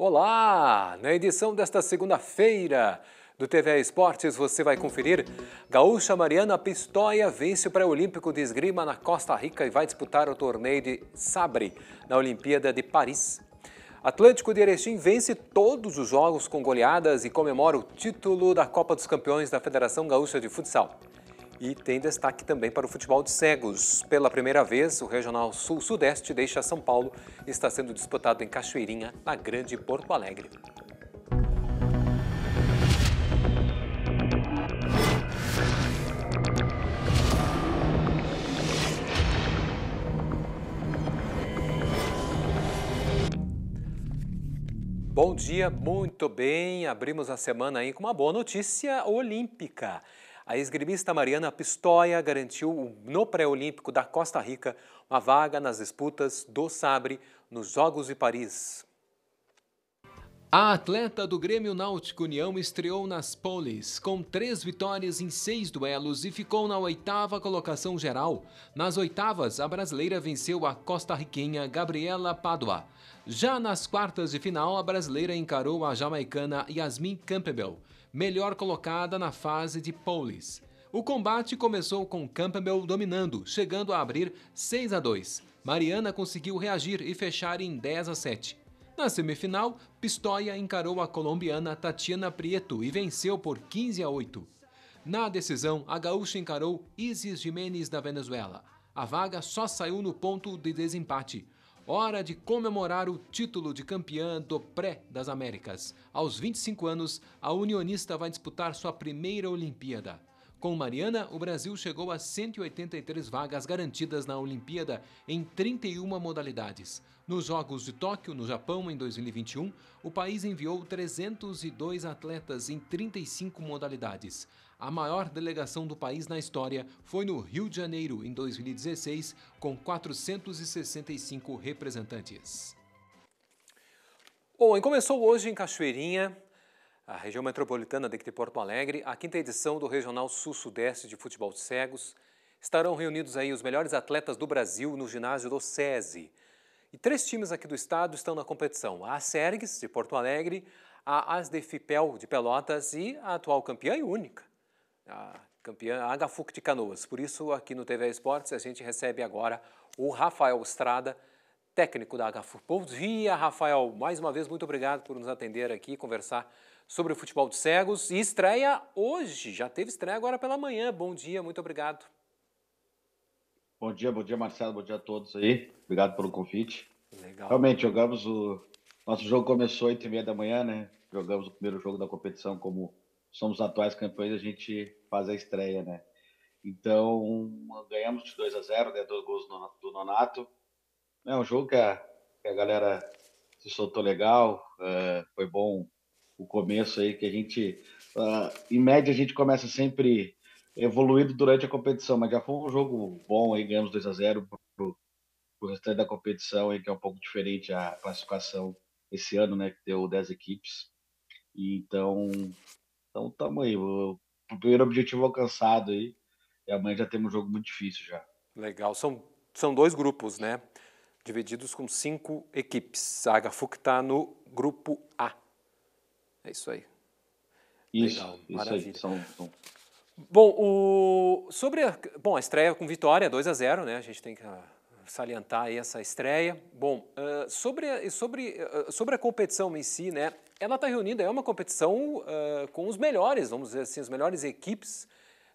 Olá! Na edição desta segunda-feira do TV Esportes, você vai conferir. Gaúcha Mariana Pistoia vence o pré-olímpico de esgrima na Costa Rica e vai disputar o torneio de sabre na Olimpíada de Paris. Atlântico de Erechim vence todos os jogos com goleadas e comemora o título da Copa dos Campeões da Federação Gaúcha de Futsal. E tem destaque também para o futebol de cegos. Pela primeira vez, o Regional Sul-Sudeste deixa São Paulo e está sendo disputado em Cachoeirinha, na Grande Porto Alegre. Bom dia, muito bem. Abrimos a semana aí com uma boa notícia olímpica a esgrimista Mariana Pistoia garantiu no pré-olímpico da Costa Rica uma vaga nas disputas do sabre nos Jogos de Paris. A atleta do Grêmio Náutico União estreou nas polis, com três vitórias em seis duelos e ficou na oitava colocação geral. Nas oitavas, a brasileira venceu a costarriquenha Gabriela Padua. Já nas quartas de final, a brasileira encarou a jamaicana Yasmin Campbell melhor colocada na fase de polis. O combate começou com Campbell dominando, chegando a abrir 6 a 2. Mariana conseguiu reagir e fechar em 10 a 7. Na semifinal, Pistoia encarou a colombiana Tatiana Prieto e venceu por 15 a 8. Na decisão, a gaúcha encarou Isis Jimenez da Venezuela. A vaga só saiu no ponto de desempate. Hora de comemorar o título de campeã do Pré das Américas. Aos 25 anos, a unionista vai disputar sua primeira Olimpíada. Com Mariana, o Brasil chegou a 183 vagas garantidas na Olimpíada em 31 modalidades. Nos Jogos de Tóquio, no Japão, em 2021, o país enviou 302 atletas em 35 modalidades. A maior delegação do país na história foi no Rio de Janeiro, em 2016, com 465 representantes. Bom, e começou hoje em Cachoeirinha, a região metropolitana de Porto Alegre, a quinta edição do Regional Sul-Sudeste de Futebol de Cegos. Estarão reunidos aí os melhores atletas do Brasil no ginásio do SESI. E três times aqui do estado estão na competição: a Sergues, de Porto Alegre, a Asdefipel, de Pelotas e a atual campeã e única, a campeã a Agafuc de Canoas. Por isso, aqui no TV Esportes, a gente recebe agora o Rafael Estrada, técnico da Agafuc. Bom dia, Rafael. Mais uma vez, muito obrigado por nos atender aqui conversar sobre o futebol de cegos. E estreia hoje, já teve estreia agora pela manhã. Bom dia, muito obrigado. Bom dia, bom dia, Marcelo, bom dia a todos aí. Obrigado pelo convite. Legal. Realmente, jogamos o... Nosso jogo começou às 8 h da manhã, né? Jogamos o primeiro jogo da competição como somos atuais campeões, a gente faz a estreia, né? Então, ganhamos de 2 a 0 né? Dois gols do Nonato. É um jogo que a, que a galera se soltou legal, uh, foi bom o começo aí, que a gente, uh, em média, a gente começa sempre evoluído durante a competição, mas já foi um jogo bom aí, ganhamos 2 a 0 pro, pro restante da competição aí, que é um pouco diferente a classificação esse ano, né, que deu 10 equipes. E, então, então, tamo aí. O primeiro objetivo alcançado aí. E amanhã já temos um jogo muito difícil já. Legal. São, são dois grupos, né? Divididos com cinco equipes. A HFUC está no grupo A. É isso aí. Isso, Legal, isso maravilha. Aí, são, são... Bom, o... sobre a... Bom, a estreia com vitória, 2 a 0 né? A gente tem que ah, salientar aí essa estreia. Bom, uh, sobre, a, sobre, ah, sobre a competição em si, né? ela está reunida, é uma competição uh, com os melhores, vamos dizer assim, as melhores equipes,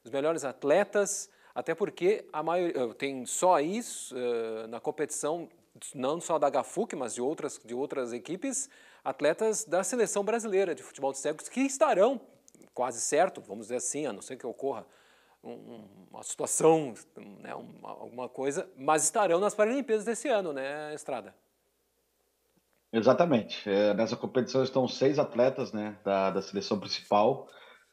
os melhores atletas, até porque a maioria, tem só isso uh, na competição, não só da Gafuc, mas de outras, de outras equipes, atletas da seleção brasileira de futebol de cegos que estarão, quase certo, vamos dizer assim, a não ser que ocorra um, uma situação, né, uma, alguma coisa, mas estarão nas Paralimpíadas desse ano, né, Estrada? Exatamente. É, nessa competição estão seis atletas né, da, da seleção principal,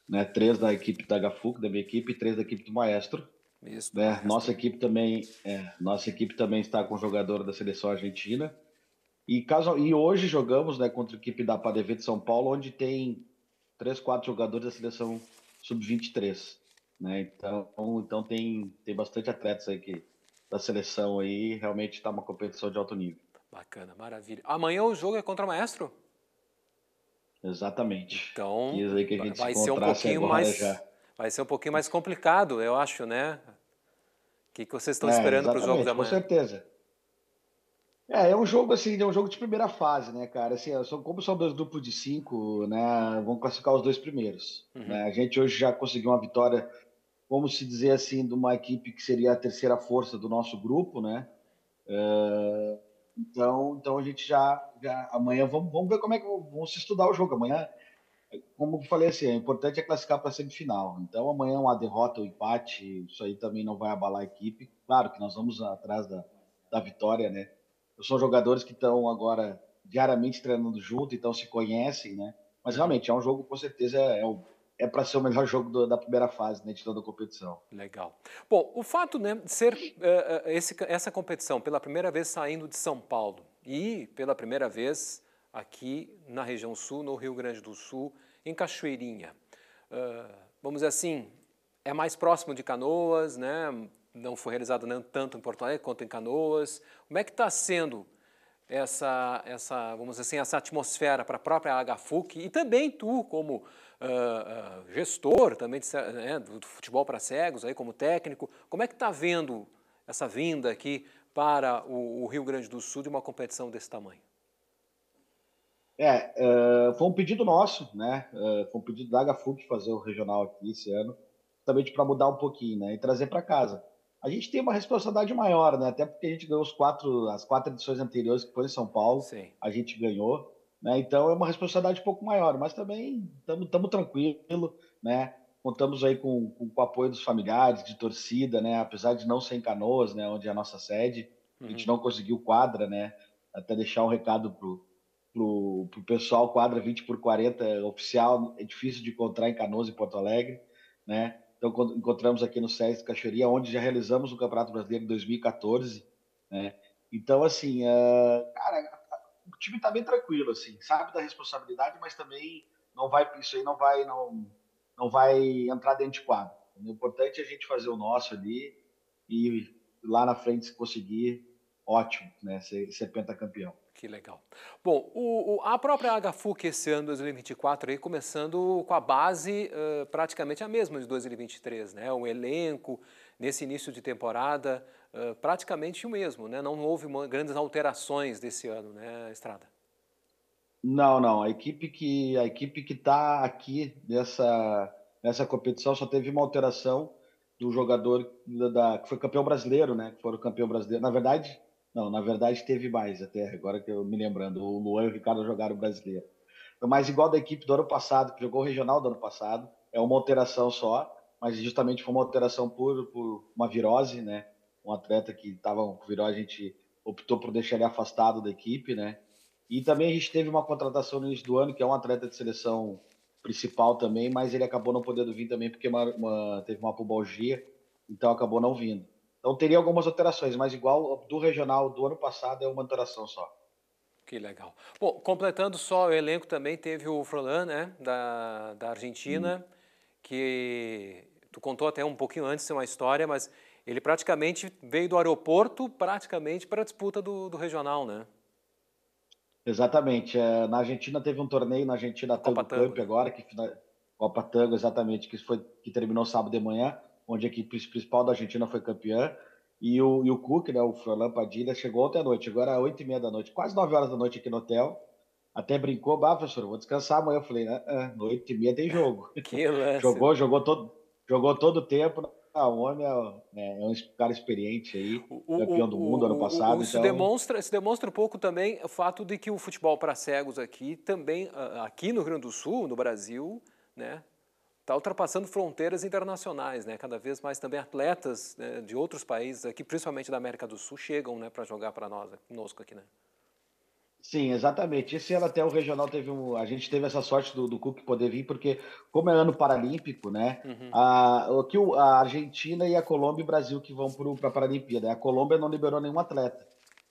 né, três da equipe da Gafuc, da minha equipe, e três da equipe do Maestro. Isso, né? Maestro. Nossa equipe também, é, nossa equipe também está com jogador da seleção argentina. E, caso, e hoje jogamos né, contra a equipe da PDV de São Paulo, onde tem três, quatro jogadores da seleção sub-23. Né? Então, então tem, tem bastante atletas aí que, da seleção aí, realmente está uma competição de alto nível. Bacana, maravilha. Amanhã o jogo é contra o Maestro? Exatamente. Então, vai, vai se ser um pouquinho mais vai ser um pouquinho mais complicado, eu acho, né? O que, que vocês estão é, esperando para o jogo da manhã? Com certeza. É, é um jogo assim, é um jogo de primeira fase, né, cara? Assim, como são dois grupos de cinco, né? Vão classificar os dois primeiros. Uhum. Né? A gente hoje já conseguiu uma vitória, como se dizer assim, de uma equipe que seria a terceira força do nosso grupo, né? Uh então, então a gente já, já amanhã vamos, vamos ver como é que vamos estudar o jogo amanhã. Como eu falei assim, o é importante é classificar para a semifinal. Então amanhã uma derrota, um empate, isso aí também não vai abalar a equipe. Claro que nós vamos atrás da, da vitória, né? São jogadores que estão agora diariamente treinando junto, então se conhecem, né? Mas realmente é um jogo com certeza é o é é para ser o melhor jogo do, da primeira fase né, de toda a competição. Legal. Bom, o fato né, de ser uh, esse, essa competição pela primeira vez saindo de São Paulo e pela primeira vez aqui na região sul, no Rio Grande do Sul, em Cachoeirinha. Uh, vamos dizer assim, é mais próximo de Canoas, né? não foi realizado nem tanto em Porto Alegre quanto em Canoas. Como é que está sendo essa, essa vamos assim, essa atmosfera para a própria HFUC e também tu, como uh, uh, gestor também de, né, do futebol para cegos, aí como técnico, como é que está vendo essa vinda aqui para o, o, Rio Grande do Sul de uma competição desse tamanho? É, uh, foi um pedido nosso, né? foi um pedido da de fazer o regional aqui esse ano, também para mudar um pouquinho, né? E trazer para casa. A gente tem uma responsabilidade maior, né? Até porque a gente ganhou os quatro, as quatro edições anteriores que foi em São Paulo, Sim. a gente ganhou, né? Então é uma responsabilidade um pouco maior, mas também estamos tranquilo, né? Contamos aí com, com, com, o apoio dos familiares, de torcida, né? Apesar de não ser em Canoas, né? Onde é a nossa sede, uhum. a gente uhum. não conseguiu quadra, né? Até deixar um recado pro, pro, pro pessoal, quadra 20 por 40 oficial, é difícil de encontrar em Canoas e Porto Alegre, né? Então, encontramos aqui no SESC Cachoeirinha, onde já realizamos o Campeonato Brasileiro em 2014, né? Então, assim, uh, cara, o time está bem tranquilo, assim, sabe da responsabilidade, mas também não vai, isso aí não vai, não, não vai entrar dentro de quadro. O importante é a gente fazer o nosso ali e lá na frente, se conseguir, ótimo, né? Ser, ser pentacampeão. Que legal. Bom, o, o, a própria HFUC esse ano 2024 aí começando com a base uh, praticamente a mesma de 2023, né? O elenco nesse início de temporada uh, praticamente o mesmo, né? Não houve uma, grandes alterações desse ano, né, Estrada? Não, não. A equipe que a equipe que está aqui nessa nessa competição só teve uma alteração do jogador da, da que foi campeão brasileiro, né? Que foi o campeão brasileiro. Na verdade não, na verdade teve mais até agora que eu me lembrando. O Luan e o Ricardo jogaram o brasileiro. Mas igual da equipe do ano passado, que jogou o regional do ano passado, é uma alteração só, mas justamente foi uma alteração por, por uma virose, né? Um atleta que estava com virose, a gente optou por deixar ele afastado da equipe, né? E também a gente teve uma contratação no início do ano, que é um atleta de seleção principal também, mas ele acabou não podendo vir também porque uma, uma, teve uma pubalgia, então acabou não vindo. Então teria algumas alterações, mas igual do regional do ano passado é uma alteração só. Que legal. Bom, completando só o elenco também teve o Frolan, né, da, da Argentina, hum. que tu contou até um pouquinho antes é uma história, mas ele praticamente veio do aeroporto praticamente para a disputa do, do regional, né? Exatamente. É, na Argentina teve um torneio na Argentina Tango Cup agora, que Copa Tango, exatamente, que foi que terminou sábado de manhã onde a equipe principal da Argentina foi campeã. E o, e o Cook, né, o Frolan Padilha, chegou ontem à noite, agora às 8 e meia da noite, quase 9 horas da noite aqui no hotel. Até brincou, bah, professor, vou descansar amanhã. Eu falei, noite e meia tem jogo. que lance. Jogou, jogou todo, jogou todo o tempo. Ah, ONU homem é, é, um cara experiente aí, o, campeão do mundo o, ano passado. O, isso então... demonstra, se demonstra um pouco também o fato de que o futebol para cegos aqui também, ah, aqui no Rio Grande do Sul, no Brasil, né, está ultrapassando fronteiras internacionais, né? Cada vez mais também atletas né, de outros países aqui, principalmente da América do Sul, chegam, né, para jogar para nós, conosco aqui, né? Sim, exatamente. Esse ano até o regional teve um, a gente teve essa sorte do, do Cook poder vir porque como é ano paralímpico, né? Uhum. A, aqui a Argentina e a Colômbia e o Brasil que vão para a Paralimpíada. Né? A Colômbia não liberou nenhum atleta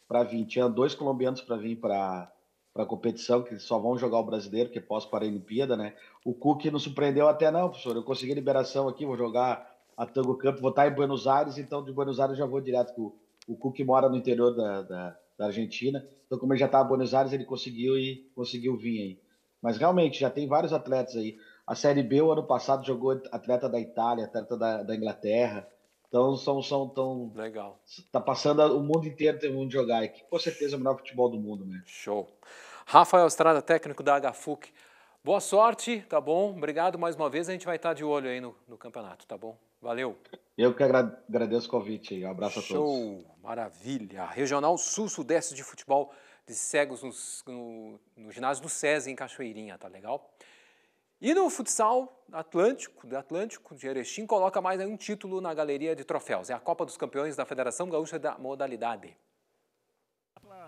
para vir. Tinha dois colombianos para vir para para a competição, que só vão jogar o brasileiro, que é pós-Paralimpíada, né? O Cook não surpreendeu até, não, professor, eu consegui liberação aqui, vou jogar a Tango Camp, vou estar tá em Buenos Aires, então de Buenos Aires já vou direto, o, o Cook mora no interior da, da, da, Argentina, então como ele já estava tá em Buenos Aires, ele conseguiu e conseguiu vir aí. Mas realmente, já tem vários atletas aí. A Série B, o ano passado, jogou atleta da Itália, atleta da, da Inglaterra, então são, são tão. Legal. Tá passando o mundo inteiro tem um jogar aqui. Com certeza é o melhor futebol do mundo, né? Show. Rafael Estrada, técnico da HFUC. Boa sorte, tá bom? Obrigado mais uma vez. A gente vai estar tá de olho aí no, no campeonato, tá bom? Valeu. Eu que agradeço o convite. Um abraço Show, a todos. Show, maravilha. Regional Sul-Sudeste de Futebol de Cegos nos, no, no, ginásio do SESI, em Cachoeirinha, tá legal? E no futsal Atlântico, do Atlântico, de Erechim, coloca mais um título na galeria de troféus. É a Copa dos Campeões da Federação Gaúcha da Modalidade.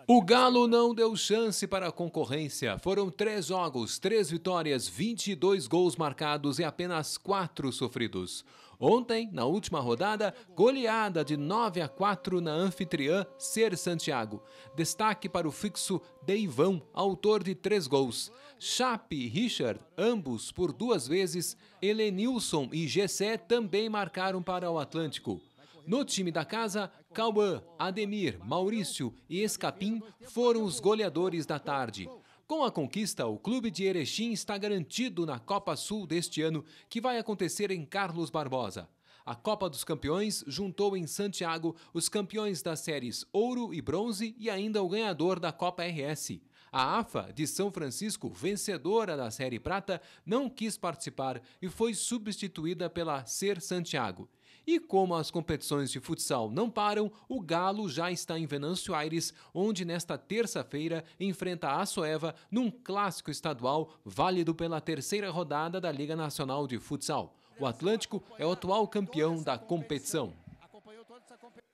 O Galo não deu chance para a concorrência. Foram três jogos, três vitórias, 22 gols marcados e apenas quatro sofridos. Ontem, na última rodada, goleada de 9 a 4 na anfitriã Ser Santiago. Destaque para o fixo Deivão, autor de três gols. Chape e Richard, ambos por duas vezes. Helenilson e Gessé também marcaram para o Atlântico. No time da casa, Cauã, Ademir, Maurício e Escapim foram os goleadores da tarde. Com a conquista, o clube de Erechim está garantido na Copa Sul deste ano, que vai acontecer em Carlos Barbosa. A Copa dos Campeões juntou em Santiago os campeões das séries Ouro e Bronze e ainda o ganhador da Copa RS. A AFA de São Francisco, vencedora da Série Prata, não quis participar e foi substituída pela Ser Santiago. E como as competições de futsal não param, o Galo já está em Venâncio Aires, onde nesta terça-feira enfrenta a Soeva num clássico estadual válido pela terceira rodada da Liga Nacional de Futsal. O Atlântico é o atual campeão da competição.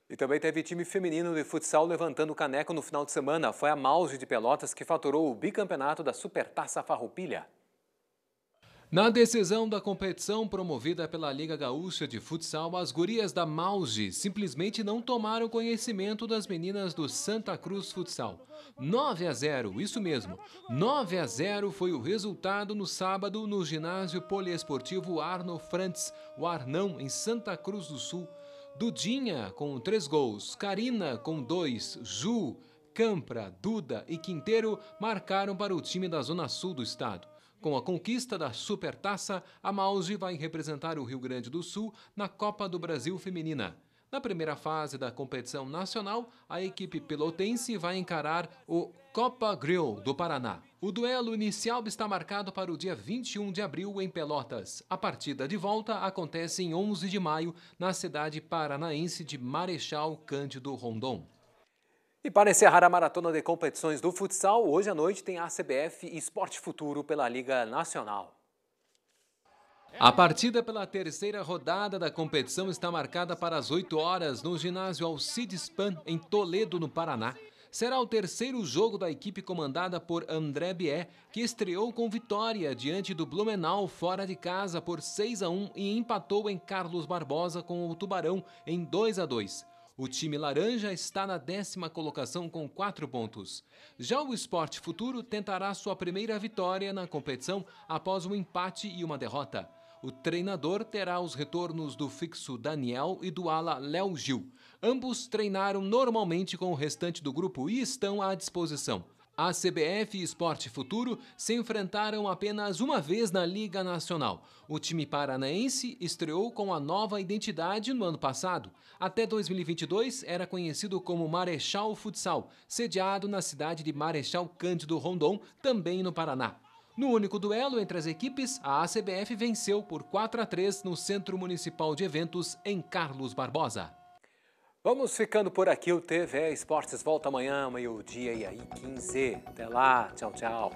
E também teve time feminino de futsal levantando o caneco no final de semana. Foi a Mauge de Pelotas que faturou o bicampeonato da Supertaça Farroupilha. Na decisão da competição promovida pela Liga Gaúcha de Futsal, as gurias da Mauge simplesmente não tomaram conhecimento das meninas do Santa Cruz Futsal. 9 a 0, isso mesmo. 9 a 0 foi o resultado no sábado no ginásio poliesportivo Arno Frantz, o Arnão, em Santa Cruz do Sul. Dudinha com três gols, Karina com dois, Ju, Campra, Duda e Quinteiro marcaram para o time da Zona Sul do estado. Com a conquista da Supertaça, a Mouse vai representar o Rio Grande do Sul na Copa do Brasil Feminina. Na primeira fase da competição nacional, a equipe pelotense vai encarar o Copa Grill do Paraná. O duelo inicial está marcado para o dia 21 de abril em Pelotas. A partida de volta acontece em 11 de maio na cidade paranaense de Marechal Cândido Rondon. E para encerrar a maratona de competições do futsal, hoje à noite tem a CBF Esporte Futuro pela Liga Nacional. A partida pela terceira rodada da competição está marcada para as 8 horas no ginásio Alcides Pan, em Toledo, no Paraná. Será o terceiro jogo da equipe comandada por André Bié, que estreou com vitória diante do Blumenau fora de casa por 6 a 1 e empatou em Carlos Barbosa com o Tubarão em 2 a 2. O time laranja está na décima colocação com quatro pontos. Já o Esporte Futuro tentará sua primeira vitória na competição após um empate e uma derrota. O treinador terá os retornos do fixo Daniel e do ala Léo Gil. Ambos treinaram normalmente com o restante do grupo e estão à disposição. A CBF e Esporte Futuro se enfrentaram apenas uma vez na Liga Nacional. O time paranaense estreou com a nova identidade no ano passado. Até 2022 era conhecido como Marechal Futsal, sediado na cidade de Marechal Cândido Rondon, também no Paraná. No único duelo entre as equipes, a ACBF venceu por 4 a 3 no Centro Municipal de Eventos em Carlos Barbosa. Vamos ficando por aqui. O TV Esportes volta amanhã, meio-dia e aí 15. Até lá. Tchau, tchau.